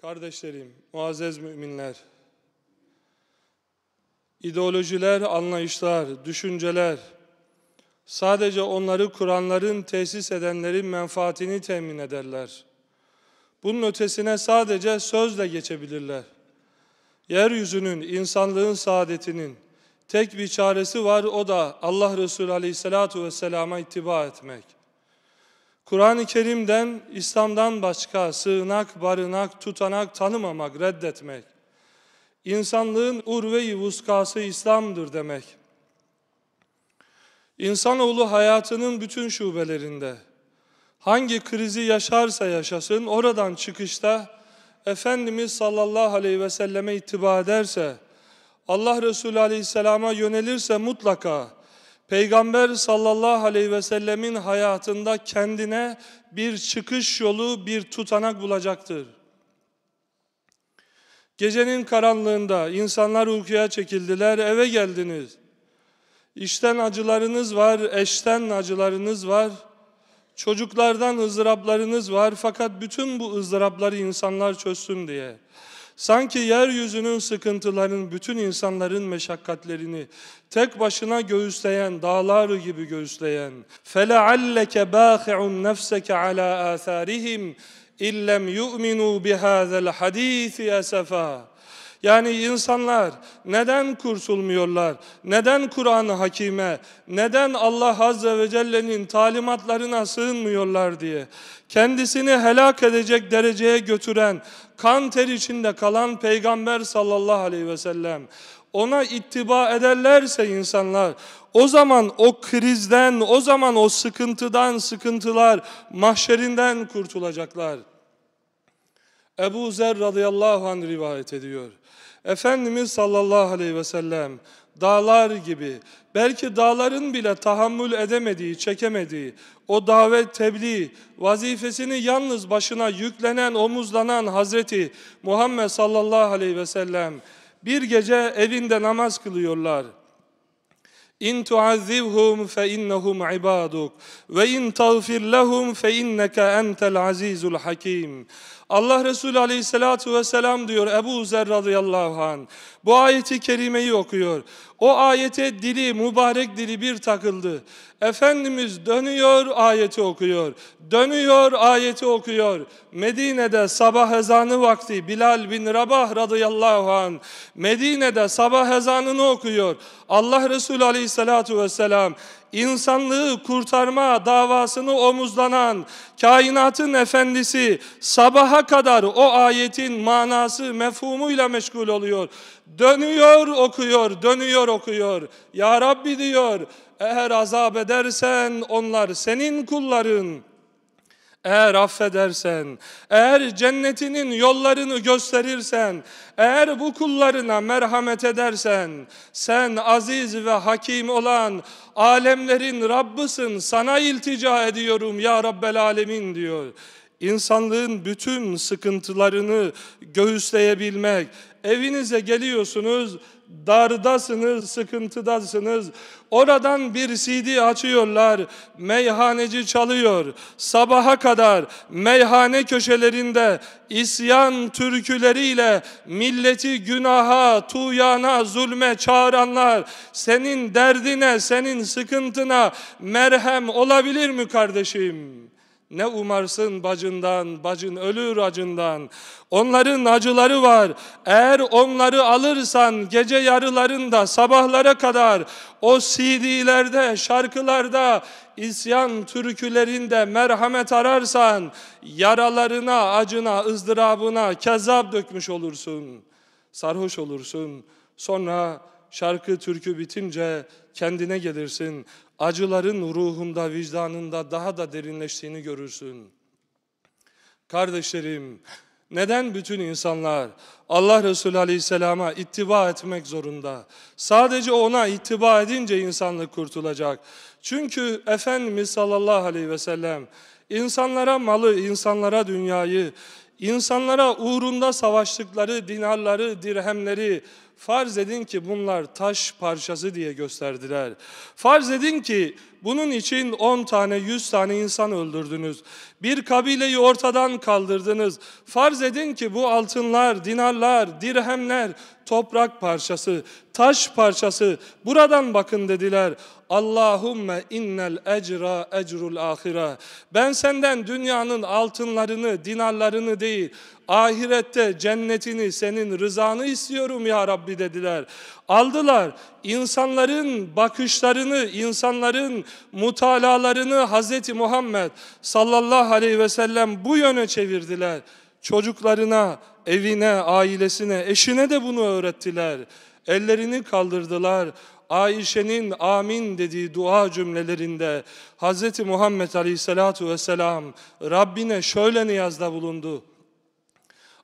Kardeşlerim, muazzez müminler, ideolojiler, anlayışlar, düşünceler, sadece onları kuranların tesis edenlerin menfaatini temin ederler. Bunun ötesine sadece sözle geçebilirler. Yeryüzünün, insanlığın saadetinin tek bir çaresi var o da Allah Resulü Aleyhisselatü Vesselam'a ittiba etmek. Kur'an-ı Kerim'den, İslam'dan başka sığınak, barınak, tutanak tanımamak, reddetmek, insanlığın urve-i vuskası İslam'dır demek, İnsanoğlu hayatının bütün şubelerinde, hangi krizi yaşarsa yaşasın, oradan çıkışta Efendimiz sallallahu aleyhi ve selleme ittiba ederse, Allah Resulü aleyhisselama yönelirse mutlaka, Peygamber sallallahu aleyhi ve sellemin hayatında kendine bir çıkış yolu, bir tutanak bulacaktır. Gecenin karanlığında insanlar uykuya çekildiler, eve geldiniz. İşten acılarınız var, eşten acılarınız var. Çocuklardan ızdıraplarınız var fakat bütün bu ızdırapları insanlar çözsün diye. Sanki yeryüzünün sıkıntılarının bütün insanların meşakkatlerini tek başına göğüsleyen, dağları gibi göğüsleyen فَلَعَلَّكَ بَاخِعٌ نَفْسَكَ عَلَى آثَارِهِمْ اِلَّمْ يُؤْمِنُوا بِهَذَا الْحَد۪يثِ أَسَفًا yani insanlar neden kursulmuyorlar? Neden Kur'an-ı Hakime, neden Allah Azze ve Celle'nin talimatlarına sığınmıyorlar diye kendisini helak edecek dereceye götüren, kan ter içinde kalan Peygamber sallallahu aleyhi ve sellem ona ittiba ederlerse insanlar o zaman o krizden, o zaman o sıkıntıdan, sıkıntılar mahşerinden kurtulacaklar. Ebu Zer radıyallahu anh rivayet ediyor. Efendimiz sallallahu aleyhi ve sellem dağlar gibi belki dağların bile tahammül edemediği, çekemediği o davet tebliğ vazifesini yalnız başına yüklenen, omuzlanan Hazreti Muhammed sallallahu aleyhi ve sellem bir gece evinde namaz kılıyorlar. İn tuazibhum fe innahum ibaduk ve in tağfir lehum fe inneke entel azizul hakim. Allah Resulü aleyhissalatu vesselam diyor Ebu Zer radıyallahu anh. Bu ayeti kerimeyi okuyor. O ayete dili, mübarek dili bir takıldı. Efendimiz dönüyor, ayeti okuyor. Dönüyor, ayeti okuyor. Medine'de sabah ezanı vakti Bilal bin Rabah radıyallahu an Medine'de sabah ezanını okuyor. Allah Resulü aleyhissalatu vesselam insanlığı kurtarma davasını omuzlanan kainatın efendisi sabaha kadar o ayetin manası mefhumuyla meşgul oluyor. Dönüyor okuyor, dönüyor okuyor. Ya Rabbi diyor, eğer azap edersen onlar senin kulların. Eğer affedersen, eğer cennetinin yollarını gösterirsen, eğer bu kullarına merhamet edersen, sen aziz ve hakim olan alemlerin Rabbısın, sana iltica ediyorum ya Rabbel Alemin diyor insanlığın bütün sıkıntılarını göğüsleyebilmek. Evinize geliyorsunuz, dardasınız, sıkıntıdasınız. Oradan bir CD açıyorlar, meyhaneci çalıyor. Sabaha kadar meyhane köşelerinde isyan türküleriyle milleti günaha, tuyana, zulme çağıranlar senin derdine, senin sıkıntına merhem olabilir mi kardeşim? Ne umarsın bacından, bacın ölür acından. Onların acıları var. Eğer onları alırsan gece yarılarında sabahlara kadar o CD'lerde, şarkılarda, isyan türkülerinde merhamet ararsan yaralarına, acına, ızdırabına kezap dökmüş olursun. Sarhoş olursun. Sonra şarkı türkü bitince kendine gelirsin acıların ruhunda, vicdanında daha da derinleştiğini görürsün. Kardeşlerim, neden bütün insanlar Allah Resulü Aleyhisselam'a ittiba etmek zorunda? Sadece ona ittiba edince insanlık kurtulacak. Çünkü Efendimiz sallallahu aleyhi ve sellem insanlara malı, insanlara dünyayı, İnsanlara uğrunda savaştıkları dinarları, dirhemleri farz edin ki bunlar taş parçası diye gösterdiler. Farz edin ki bunun için 10 tane 100 tane insan öldürdünüz. Bir kabileyi ortadan kaldırdınız. Farz edin ki bu altınlar, dinarlar, dirhemler toprak parçası taş parçası. Buradan bakın dediler. Allahumme innel ecra ecrul ahira. Ben senden dünyanın altınlarını, dinarlarını değil, ahirette cennetini, senin rızanı istiyorum ya Rabbi dediler. Aldılar İnsanların bakışlarını, insanların mutalalarını Hazreti Muhammed sallallahu aleyhi ve sellem bu yöne çevirdiler. Çocuklarına, evine, ailesine, eşine de bunu öğrettiler. Ellerini kaldırdılar. Ayşe'nin amin dediği dua cümlelerinde Hz. Muhammed Aleyhisselatu Vesselam Rabbine şöyle niyazda bulundu.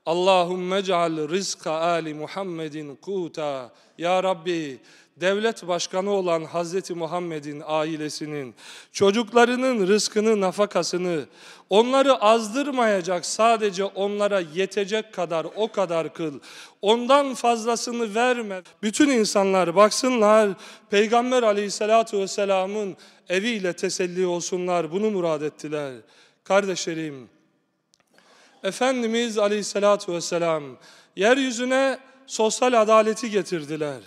Allahümme ceal rizka ali Muhammedin kuta. Ya Rabbi devlet başkanı olan Hazreti Muhammed'in ailesinin, çocuklarının rızkını, nafakasını, onları azdırmayacak sadece onlara yetecek kadar o kadar kıl, ondan fazlasını verme. Bütün insanlar baksınlar, Peygamber aleyhissalatu vesselamın eviyle teselli olsunlar, bunu murad ettiler. Kardeşlerim, Efendimiz aleyhissalatu vesselam yeryüzüne sosyal adaleti getirdiler.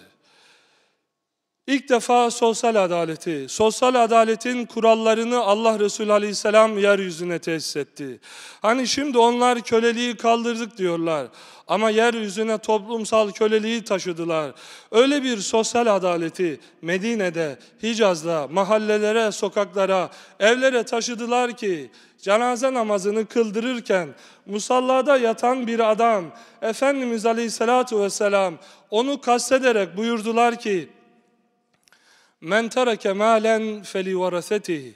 İlk defa sosyal adaleti, sosyal adaletin kurallarını Allah Resulü Aleyhisselam yeryüzüne tesis etti. Hani şimdi onlar köleliği kaldırdık diyorlar ama yeryüzüne toplumsal köleliği taşıdılar. Öyle bir sosyal adaleti Medine'de, Hicaz'da, mahallelere, sokaklara, evlere taşıdılar ki cenaze namazını kıldırırken musallada yatan bir adam Efendimiz Aleyhisselatü Vesselam onu kastederek buyurdular ki Men tereke malen feli varasetihi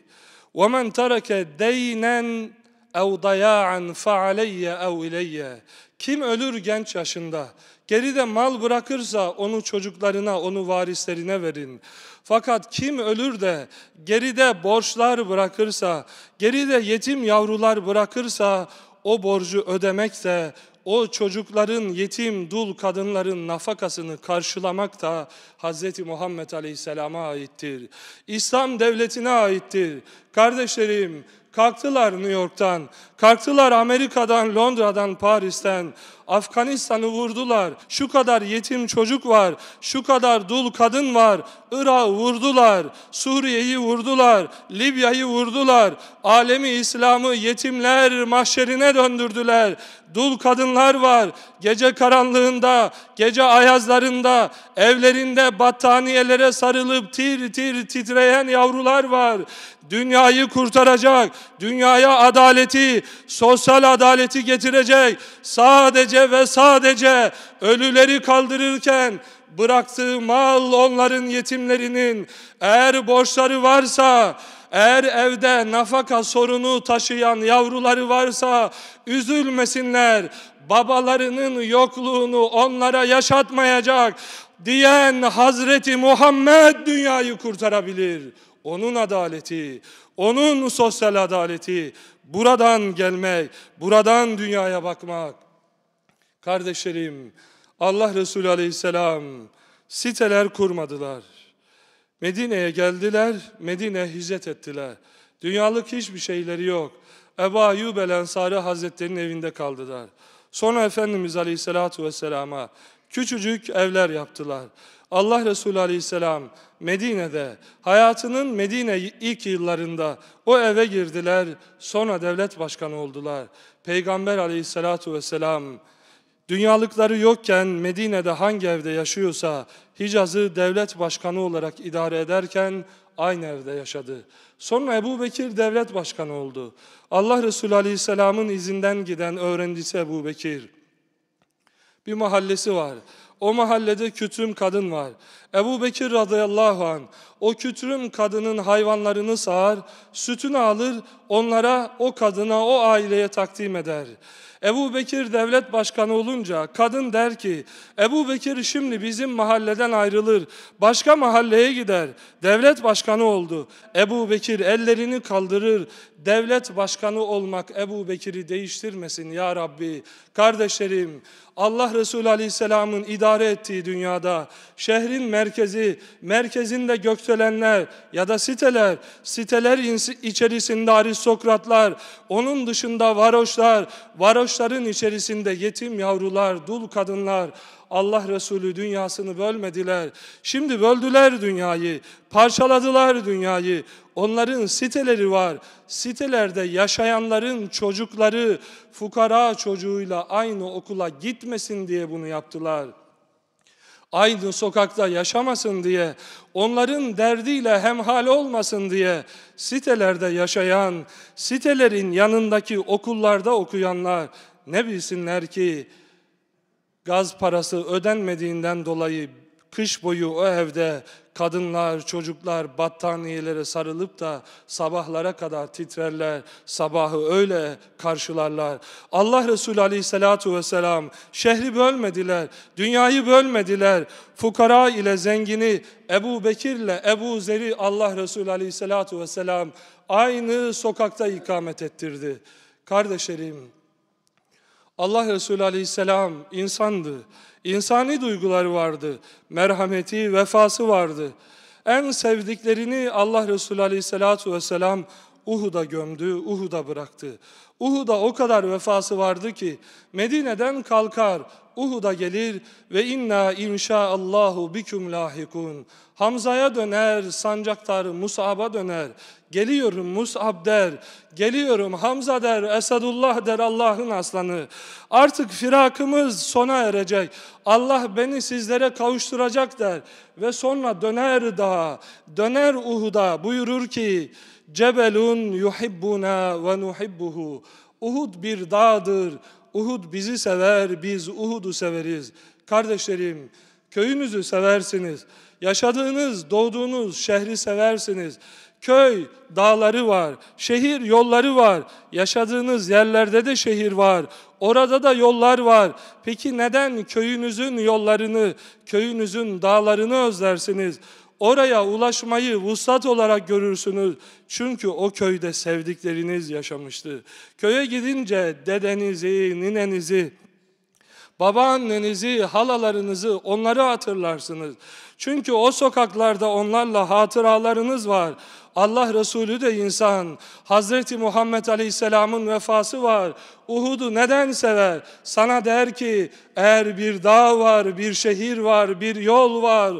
ve men tereke deynen ev daya'an fealeyye ev ileyye. Kim ölür genç yaşında, geride mal bırakırsa onu çocuklarına, onu varislerine verin. Fakat kim ölür de geride borçlar bırakırsa, geride yetim yavrular bırakırsa o borcu ödemek de o çocukların, yetim, dul kadınların nafakasını karşılamak da Hz. Muhammed Aleyhisselam'a aittir. İslam devletine aittir. Kardeşlerim, kalktılar New York'tan, kalktılar Amerika'dan, Londra'dan, Paris'ten. Afganistan'ı vurdular. Şu kadar yetim çocuk var, şu kadar dul kadın var. Irak'ı vurdular, Suriye'yi vurdular, Libya'yı vurdular. Alemi İslam'ı yetimler mahşerine döndürdüler dul kadınlar var. Gece karanlığında, gece ayazlarında, evlerinde battaniyelere sarılıp tir tir titreyen yavrular var. Dünyayı kurtaracak, dünyaya adaleti, sosyal adaleti getirecek. Sadece ve sadece ölüleri kaldırırken bıraktığı mal onların yetimlerinin eğer borçları varsa eğer evde nafaka sorunu taşıyan yavruları varsa üzülmesinler. Babalarının yokluğunu onlara yaşatmayacak diyen Hazreti Muhammed dünyayı kurtarabilir. Onun adaleti, onun sosyal adaleti buradan gelmek, buradan dünyaya bakmak. Kardeşlerim, Allah Resulü Aleyhisselam siteler kurmadılar. Medine'ye geldiler, Medine hicret ettiler. Dünyalık hiçbir şeyleri yok. Ebu Ayyub el Ensari Hazretleri'nin evinde kaldılar. Sonra Efendimiz Aleyhisselatü Vesselam'a küçücük evler yaptılar. Allah Resulü Aleyhisselam Medine'de, hayatının Medine ilk yıllarında o eve girdiler, sonra devlet başkanı oldular. Peygamber Aleyhisselatü Vesselam Dünyalıkları yokken Medine'de hangi evde yaşıyorsa Hicaz'ı devlet başkanı olarak idare ederken aynı evde yaşadı. Sonra Ebu Bekir devlet başkanı oldu. Allah Resulü Aleyhisselam'ın izinden giden öğrencisi Ebu Bekir. Bir mahallesi var. O mahallede kütürüm kadın var. Ebu Bekir radıyallahu an o kütürüm kadının hayvanlarını sağar, sütünü alır, onlara, o kadına, o aileye takdim eder. Ebu Bekir devlet başkanı olunca kadın der ki, Ebu Bekir şimdi bizim mahalleden ayrılır, başka mahalleye gider, devlet başkanı oldu. Ebu Bekir ellerini kaldırır, devlet başkanı olmak Ebu Bekir'i değiştirmesin ya Rabbi. Kardeşlerim, Allah Resulü Aleyhisselam'ın idare ettiği dünyada şehrin merkezi, merkezinde göktelenler ya da siteler, siteler içerisinde aristokratlar, onun dışında varoşlar, varoşların içerisinde yetim yavrular, dul kadınlar, Allah Resulü dünyasını bölmediler. Şimdi böldüler dünyayı, parçaladılar dünyayı. Onların siteleri var. Sitelerde yaşayanların çocukları fukara çocuğuyla aynı okula gitmesin diye bunu yaptılar.'' aynı sokakta yaşamasın diye, onların derdiyle hemhal olmasın diye sitelerde yaşayan, sitelerin yanındaki okullarda okuyanlar ne bilsinler ki gaz parası ödenmediğinden dolayı Kış boyu o evde kadınlar, çocuklar battaniyelere sarılıp da sabahlara kadar titrerler, sabahı öyle karşılarlar. Allah Resulü aleyhissalatu vesselam şehri bölmediler, dünyayı bölmediler. Fukara ile zengini, Ebu Bekir ile Ebu Zer'i Allah Resulü aleyhissalatu vesselam aynı sokakta ikamet ettirdi. Kardeşlerim, Allah Resulü aleyhisselam insandı. İnsani duyguları vardı. Merhameti, vefası vardı. En sevdiklerini Allah Resulü aleyhissalatu vesselam Uhud'a gömdü, Uhud'a bıraktı. Uhud'a o kadar vefası vardı ki Medine'den kalkar, Uhud'a gelir ve inna inşaallahu bikum lahikun. Hamza'ya döner, Sancaktar, Mus'ab'a döner. Geliyorum Mus'ab der, geliyorum Hamza der, Esadullah der Allah'ın aslanı. Artık firakımız sona erecek. Allah beni sizlere kavuşturacak der. Ve sonra döner daha, döner Uhud'a buyurur ki, Cebelun yuhibbuna ve nuhibbuhu. Uhud bir dağdır. Uhud bizi sever, biz Uhud'u severiz. Kardeşlerim, köyünüzü seversiniz. Yaşadığınız, doğduğunuz şehri seversiniz. Köy dağları var, şehir yolları var. Yaşadığınız yerlerde de şehir var. Orada da yollar var. Peki neden köyünüzün yollarını, köyünüzün dağlarını özlersiniz? Oraya ulaşmayı vuslat olarak görürsünüz. Çünkü o köyde sevdikleriniz yaşamıştı. Köye gidince dedenizi, ninenizi, babaannenizi, halalarınızı onları hatırlarsınız. Çünkü o sokaklarda onlarla hatıralarınız var. Allah Resulü de insan. Hazreti Muhammed Aleyhisselam'ın vefası var. Uhud'u neden sever? Sana der ki eğer bir dağ var, bir şehir var, bir yol var.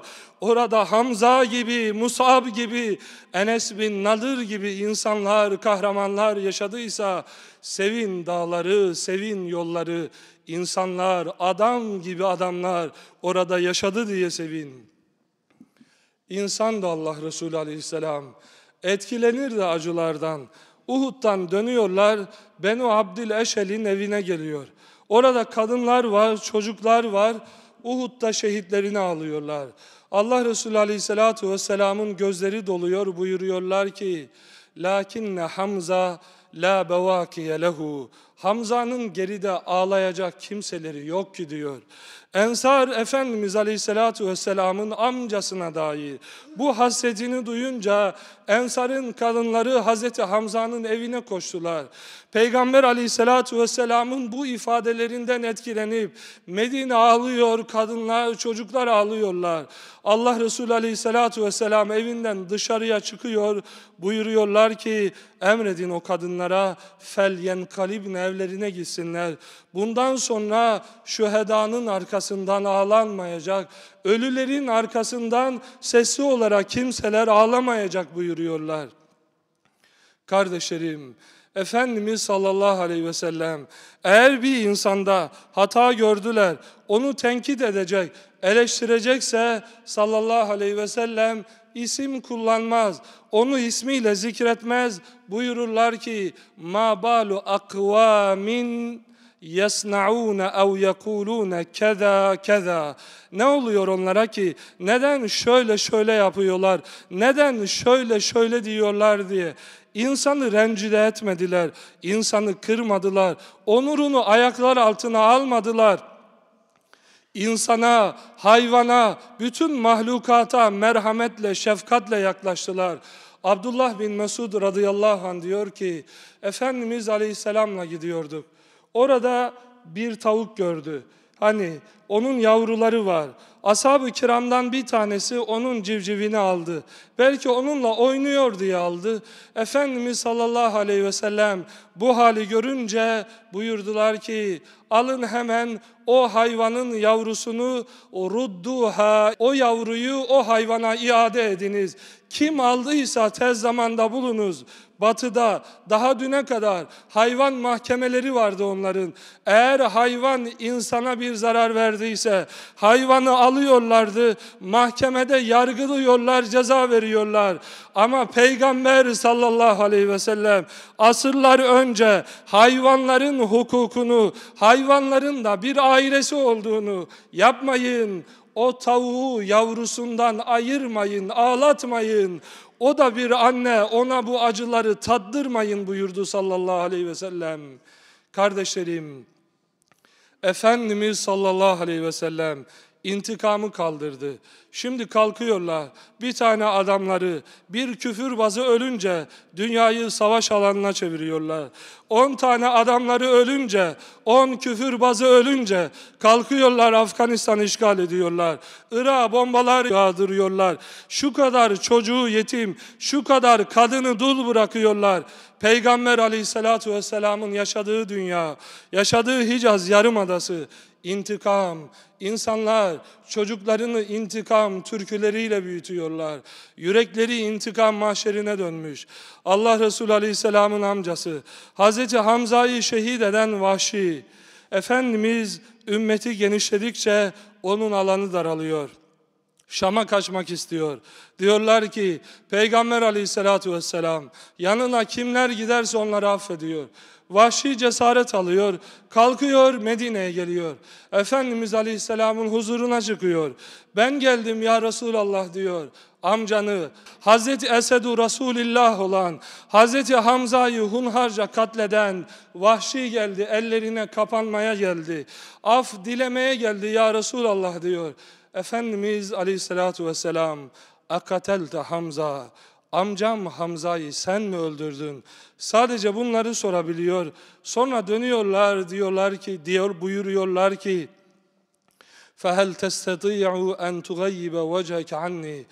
Orada Hamza gibi, Musab gibi, Enes bin Nadır gibi insanlar, kahramanlar yaşadıysa sevin dağları, sevin yolları, insanlar, adam gibi adamlar orada yaşadı diye sevin. İnsan da Allah Resulü Aleyhisselam etkilenir de acılardan. Uhud'dan dönüyorlar, Benu Abdil Eşel'in evine geliyor. Orada kadınlar var, çocuklar var. Uhud'da şehitlerini alıyorlar. Allah Resulü Aleyhisselatü Vesselam'ın gözleri doluyor buyuruyorlar ki, Lakinne Hamza la bevakiye lehu. Hamza'nın geride ağlayacak kimseleri yok ki diyor. Ensar Efendimiz Aleyhisselatü Vesselam'ın amcasına dair bu hasretini duyunca Ensar'ın kadınları Hazreti Hamza'nın evine koştular. Peygamber Aleyhisselatü Vesselam'ın bu ifadelerinden etkilenip Medine ağlıyor, kadınlar, çocuklar ağlıyorlar. Allah Resulü Aleyhisselatü Vesselam evinden dışarıya çıkıyor, buyuruyorlar ki Emredin o kadınlara fel yenkalibne evlerine gitsinler. Bundan sonra şühedanın arkasından ağlanmayacak. Ölülerin arkasından sesli olarak kimseler ağlamayacak buyuruyorlar. Kardeşlerim, Efendimiz sallallahu aleyhi ve sellem eğer bir insanda hata gördüler, onu tenkit edecek, eleştirecekse sallallahu aleyhi ve sellem isim kullanmaz, onu ismiyle zikretmez. Buyururlar ki, ma balu akvamin yasnauna ev yekuluna keda keda. Ne oluyor onlara ki? Neden şöyle şöyle yapıyorlar? Neden şöyle şöyle diyorlar diye? İnsanı rencide etmediler, insanı kırmadılar, onurunu ayaklar altına almadılar.'' insana, hayvana, bütün mahlukata merhametle, şefkatle yaklaştılar. Abdullah bin Mesud radıyallahu anh diyor ki, Efendimiz aleyhisselamla gidiyorduk. Orada bir tavuk gördü. Hani onun yavruları var ashab-ı kiramdan bir tanesi onun civcivini aldı. Belki onunla oynuyor diye aldı. Efendimiz sallallahu aleyhi ve sellem bu hali görünce buyurdular ki alın hemen o hayvanın yavrusunu rudduha o yavruyu o hayvana iade ediniz. Kim aldıysa tez zamanda bulunuz. Batıda daha düne kadar hayvan mahkemeleri vardı onların. Eğer hayvan insana bir zarar verdiyse hayvanı alıyorlardı. Mahkemede yargılıyorlar, ceza veriyorlar. Ama Peygamber sallallahu aleyhi ve sellem asırlar önce hayvanların hukukunu, hayvanların da bir ailesi olduğunu yapmayın o tavuğu yavrusundan ayırmayın, ağlatmayın. O da bir anne, ona bu acıları tattırmayın buyurdu sallallahu aleyhi ve sellem. Kardeşlerim, Efendimiz sallallahu aleyhi ve sellem intikamı kaldırdı. Şimdi kalkıyorlar bir tane adamları bir küfür küfürbazı ölünce dünyayı savaş alanına çeviriyorlar. On tane adamları ölünce, on küfür küfürbazı ölünce kalkıyorlar Afganistan işgal ediyorlar. Irak bombalar yağdırıyorlar. Şu kadar çocuğu yetim, şu kadar kadını dul bırakıyorlar. Peygamber aleyhissalatu vesselamın yaşadığı dünya, yaşadığı Hicaz yarımadası, intikam. İnsanlar çocuklarını intikam türküleriyle büyütüyorlar. Yürekleri intikam mahşerine dönmüş. Allah Resulü Aleyhisselam'ın amcası Hazreti Hamza'yı şehit eden vahşi. Efendimiz ümmeti genişledikçe onun alanı daralıyor.'' Şam'a kaçmak istiyor. Diyorlar ki Peygamber aleyhissalatu vesselam yanına kimler giderse onları affediyor. Vahşi cesaret alıyor, kalkıyor Medine'ye geliyor. Efendimiz aleyhisselamın huzuruna çıkıyor. Ben geldim ya Resulallah diyor amcanı Hazreti Esedu Resulillah olan Hazreti Hamza'yı hunharca katleden vahşi geldi ellerine kapanmaya geldi af dilemeye geldi ya Resulallah diyor. Efendimiz aleyhissalatu vesselam akatelte Hamza amcam Hamza'yı sen mi öldürdün? Sadece bunları sorabiliyor. Sonra dönüyorlar diyorlar ki diyor buyuruyorlar ki فَهَلْ تَسْتَطِيعُ أَنْ تُغَيِّبَ وَجَهَكَ عَنِّي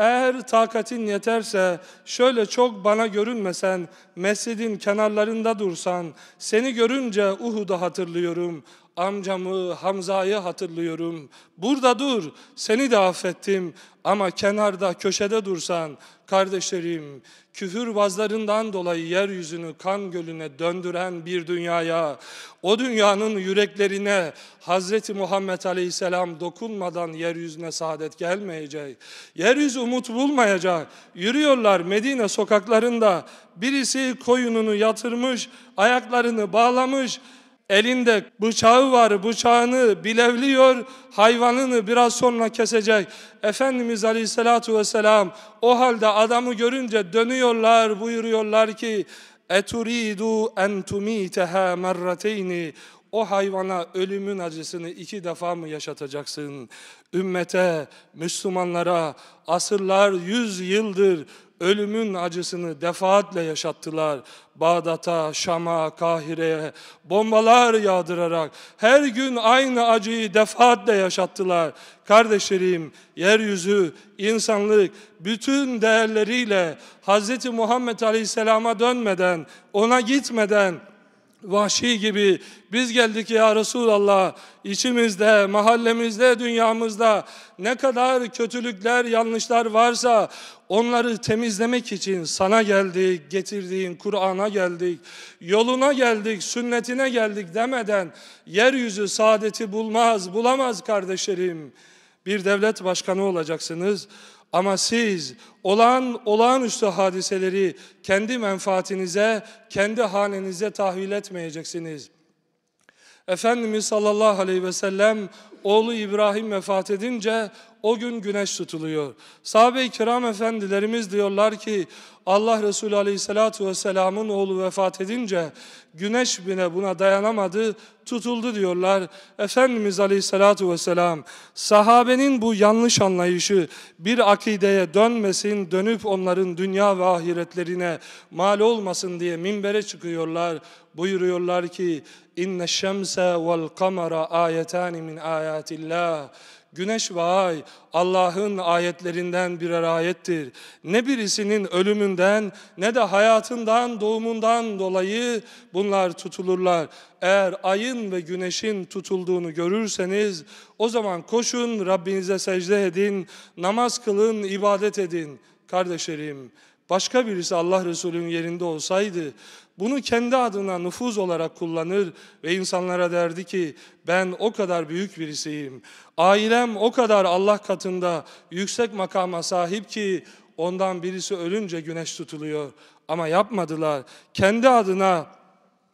eğer takatin yeterse şöyle çok bana görünmesen, mescidin kenarlarında dursan, seni görünce Uhud'u hatırlıyorum, amcamı Hamza'yı hatırlıyorum. Burada dur, seni de affettim ama kenarda köşede dursan, Kardeşlerim, küfür vazlarından dolayı yeryüzünü kan gölüne döndüren bir dünyaya, o dünyanın yüreklerine Hz. Muhammed Aleyhisselam dokunmadan yeryüzüne saadet gelmeyecek. Yeryüzü umut bulmayacak. Yürüyorlar Medine sokaklarında, birisi koyununu yatırmış, ayaklarını bağlamış, Elinde bıçağı var, bıçağını bilevliyor, hayvanını biraz sonra kesecek. Efendimiz Aleyhisselatü Vesselam o halde adamı görünce dönüyorlar, buyuruyorlar ki eturidu en tumiteha merrateyni o hayvana ölümün acısını iki defa mı yaşatacaksın? Ümmete, Müslümanlara asırlar, yüz yıldır Ölümün acısını defaatle yaşattılar. Bağdat'a, Şam'a, Kahire'ye bombalar yağdırarak her gün aynı acıyı defaatle yaşattılar. Kardeşlerim, yeryüzü, insanlık bütün değerleriyle Hz. Muhammed Aleyhisselam'a dönmeden, ona gitmeden, vahşi gibi biz geldik ya Resulallah içimizde, mahallemizde, dünyamızda ne kadar kötülükler, yanlışlar varsa onları temizlemek için sana geldik, getirdiğin Kur'an'a geldik, yoluna geldik, sünnetine geldik demeden yeryüzü saadeti bulmaz, bulamaz kardeşlerim. Bir devlet başkanı olacaksınız. Ama siz olan olağanüstü hadiseleri kendi menfaatinize, kendi hanenize tahvil etmeyeceksiniz. Efendimiz sallallahu aleyhi ve sellem oğlu İbrahim vefat edince o gün güneş tutuluyor. Sahabe-i kiram efendilerimiz diyorlar ki Allah Resulü aleyhissalatu vesselamın oğlu vefat edince güneş bile buna dayanamadı tutuldu diyorlar. Efendimiz aleyhissalatu vesselam sahabenin bu yanlış anlayışı bir akideye dönmesin dönüp onların dünya ve ahiretlerine mal olmasın diye minbere çıkıyorlar. Buyuruyorlar ki inne şemse vel kamera ayetani min ayatillah Güneş vay Allah'ın ayetlerinden birer ayettir. Ne birisinin ölümünden ne de hayatından, doğumundan dolayı bunlar tutulurlar. Eğer ayın ve güneşin tutulduğunu görürseniz o zaman koşun Rabbinize secde edin, namaz kılın, ibadet edin. Kardeşlerim, başka birisi Allah Resulü'nün yerinde olsaydı bunu kendi adına nüfuz olarak kullanır ve insanlara derdi ki ben o kadar büyük birisiyim. Ailem o kadar Allah katında yüksek makama sahip ki ondan birisi ölünce güneş tutuluyor. Ama yapmadılar. Kendi adına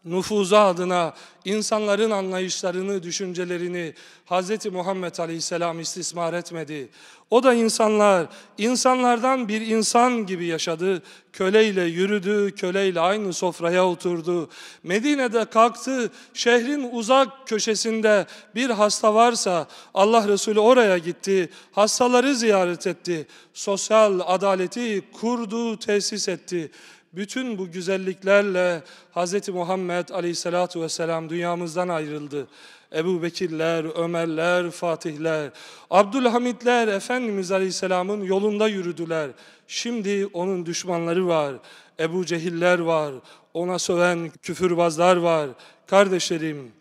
nufuzu adına insanların anlayışlarını, düşüncelerini Hz. Muhammed Aleyhisselam istismar etmedi. O da insanlar, insanlardan bir insan gibi yaşadı. Köleyle yürüdü, köleyle aynı sofraya oturdu. Medine'de kalktı, şehrin uzak köşesinde bir hasta varsa Allah Resulü oraya gitti, hastaları ziyaret etti. Sosyal adaleti kurdu, tesis etti. Bütün bu güzelliklerle Hz. Muhammed aleyhissalatu vesselam dünyamızdan ayrıldı. Ebu Bekirler, Ömerler, Fatihler, Abdülhamitler Efendimiz Aleyhisselam'ın yolunda yürüdüler. Şimdi onun düşmanları var, Ebu Cehiller var, ona söven küfürbazlar var. Kardeşlerim,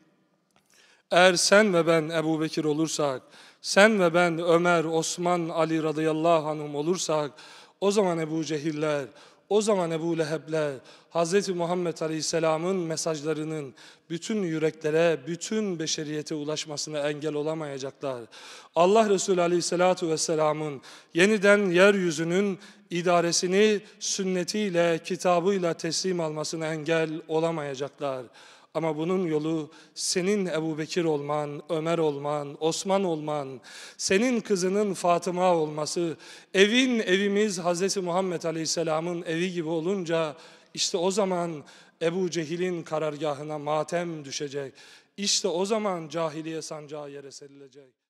eğer sen ve ben Ebu Bekir olursak, sen ve ben Ömer, Osman, Ali radıyallahu anhum olursak, o zaman Ebu Cehiller, o zaman Ebu Leheb'ler Hz. Muhammed Aleyhisselam'ın mesajlarının bütün yüreklere, bütün beşeriyete ulaşmasına engel olamayacaklar. Allah Resulü Aleyhisselatü Vesselam'ın yeniden yeryüzünün idaresini sünnetiyle, kitabıyla teslim almasına engel olamayacaklar. Ama bunun yolu senin Ebu Bekir olman, Ömer olman, Osman olman, senin kızının Fatıma olması, evin evimiz Hz. Muhammed Aleyhisselam'ın evi gibi olunca işte o zaman Ebu Cehil'in karargahına matem düşecek. İşte o zaman cahiliye sancağı yere serilecek.